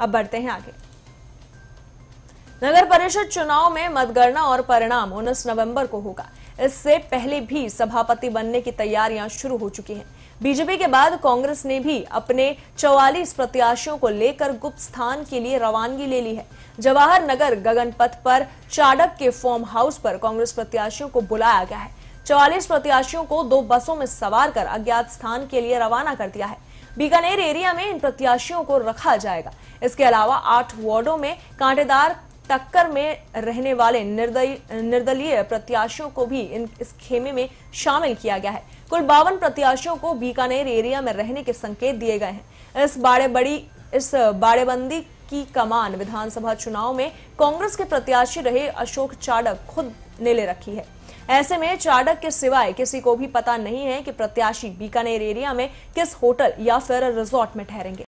अब बढ़ते हैं आगे नगर परिषद चुनाव में मतगणना और परिणाम उन्नीस नवंबर को होगा इससे पहले भी सभापति बनने की तैयारियां शुरू हो चुकी हैं बीजेपी के बाद कांग्रेस ने भी अपने 44 प्रत्याशियों को लेकर गुप्त स्थान के लिए रवानगी ले ली है जवाहर नगर गगन पथ पर चाडक के फॉर्म हाउस पर कांग्रेस प्रत्याशियों को बुलाया गया है चौवालीस प्रत्याशियों को दो बसों में सवार कर अज्ञात स्थान के लिए रवाना कर दिया है बीकानेर एरिया में इन प्रत्याशियों को रखा जाएगा इसके अलावा आठ वार्डो में कांटेदार टक्कर में रहने वाले निर्दलीय प्रत्याशियों को भी इन इस खेमे में शामिल किया गया है कुल बावन प्रत्याशियों को बीकानेर एरिया में रहने के संकेत दिए गए हैं इस बाड़े बड़ी इस बाड़ेबंदी की कमान विधानसभा चुनाव में कांग्रेस के प्रत्याशी रहे अशोक चाडक खुद ने ले रखी है ऐसे में चाडक के सिवाय किसी को भी पता नहीं है कि प्रत्याशी बीकानेर एरिया में किस होटल या फिर रिजॉर्ट में ठहरेंगे